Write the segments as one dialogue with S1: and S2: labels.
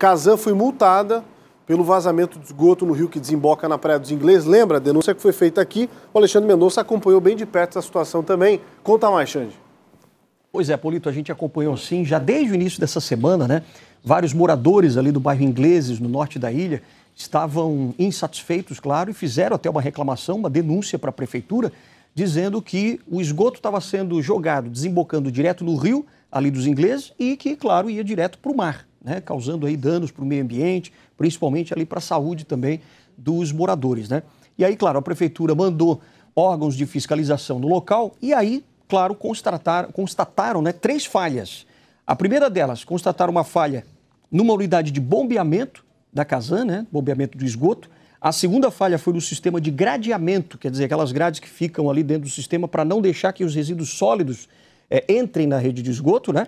S1: Casan foi multada pelo vazamento de esgoto no rio que desemboca na Praia dos Ingleses. Lembra a denúncia que foi feita aqui? O Alexandre Mendonça acompanhou bem de perto essa situação também. Conta mais, Xande. Pois é, Polito, a gente acompanhou sim, já desde o início dessa semana, né? Vários moradores ali do bairro Ingleses, no norte da ilha, estavam insatisfeitos, claro, e fizeram até uma reclamação, uma denúncia para a prefeitura, dizendo que o esgoto estava sendo jogado, desembocando direto no rio, ali dos ingleses, e que, claro, ia direto para o mar né, causando aí danos para o meio ambiente, principalmente ali para a saúde também dos moradores. Né? E aí, claro, a prefeitura mandou órgãos de fiscalização no local e aí, claro, constatar, constataram né, três falhas. A primeira delas, constataram uma falha numa unidade de bombeamento da Casan, né, bombeamento do esgoto. A segunda falha foi no sistema de gradeamento, quer dizer, aquelas grades que ficam ali dentro do sistema para não deixar que os resíduos sólidos é, entrem na rede de esgoto, né?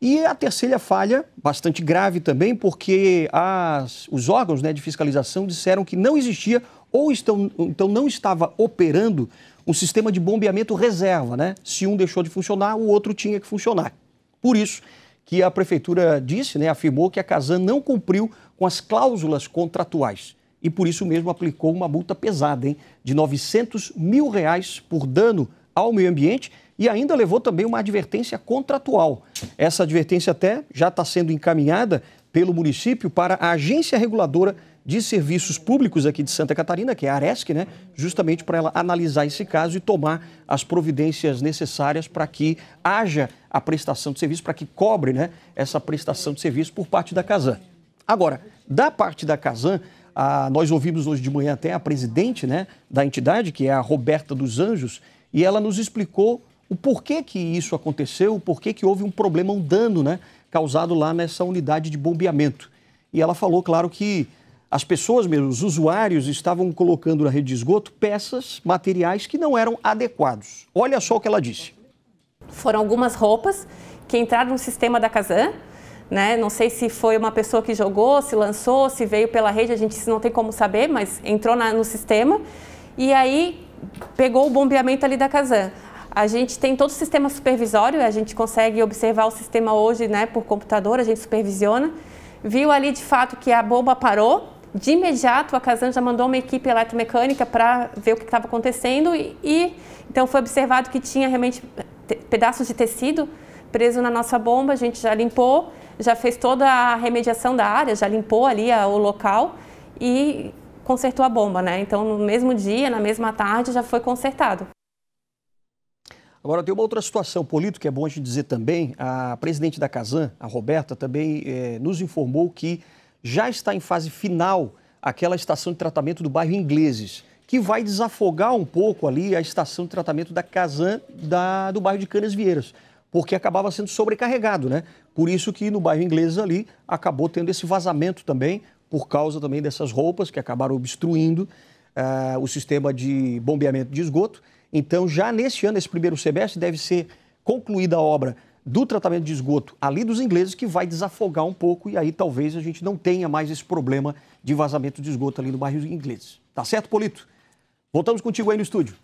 S1: E a terceira falha, bastante grave também, porque as, os órgãos né, de fiscalização disseram que não existia ou estão, então não estava operando um sistema de bombeamento reserva, né? Se um deixou de funcionar, o outro tinha que funcionar. Por isso que a prefeitura disse, né, afirmou que a Casan não cumpriu com as cláusulas contratuais e por isso mesmo aplicou uma multa pesada, hein, de 900 mil reais por dano ao meio ambiente e ainda levou também uma advertência contratual. Essa advertência até já está sendo encaminhada pelo município para a Agência Reguladora de Serviços Públicos aqui de Santa Catarina, que é a Aresc, né? justamente para ela analisar esse caso e tomar as providências necessárias para que haja a prestação de serviço, para que cobre né, essa prestação de serviço por parte da Casan. Agora, da parte da Casan, a, nós ouvimos hoje de manhã até a presidente né, da entidade, que é a Roberta dos Anjos, e ela nos explicou o porquê que isso aconteceu, o porquê que houve um problema, um dano, né, causado lá nessa unidade de bombeamento. E ela falou, claro, que as pessoas mesmo, os usuários, estavam colocando na rede de esgoto peças, materiais que não eram adequados. Olha só o que ela disse.
S2: Foram algumas roupas que entraram no sistema da Casan, né? Não sei se foi uma pessoa que jogou, se lançou, se veio pela rede, a gente não tem como saber, mas entrou na, no sistema. E aí pegou o bombeamento ali da Casan. A gente tem todo o sistema supervisório, a gente consegue observar o sistema hoje né, por computador, a gente supervisiona. Viu ali de fato que a bomba parou, de imediato a Casan já mandou uma equipe eletromecânica para ver o que estava acontecendo e, e então foi observado que tinha realmente pedaços de tecido preso na nossa bomba, a gente já limpou, já fez toda a remediação da área, já limpou ali a, o local e consertou a bomba, né? Então, no mesmo dia, na mesma tarde, já foi consertado.
S1: Agora, tem uma outra situação política que é bom a gente dizer também. A presidente da Casan, a Roberta, também eh, nos informou que já está em fase final aquela estação de tratamento do bairro Ingleses, que vai desafogar um pouco ali a estação de tratamento da Casan da, do bairro de Canas Vieiras, porque acabava sendo sobrecarregado, né? Por isso que no bairro Ingleses ali acabou tendo esse vazamento também, por causa também dessas roupas que acabaram obstruindo uh, o sistema de bombeamento de esgoto. Então, já neste ano, esse primeiro semestre, deve ser concluída a obra do tratamento de esgoto ali dos ingleses, que vai desafogar um pouco e aí talvez a gente não tenha mais esse problema de vazamento de esgoto ali no bairro ingleses. Tá certo, Polito? Voltamos contigo aí no estúdio.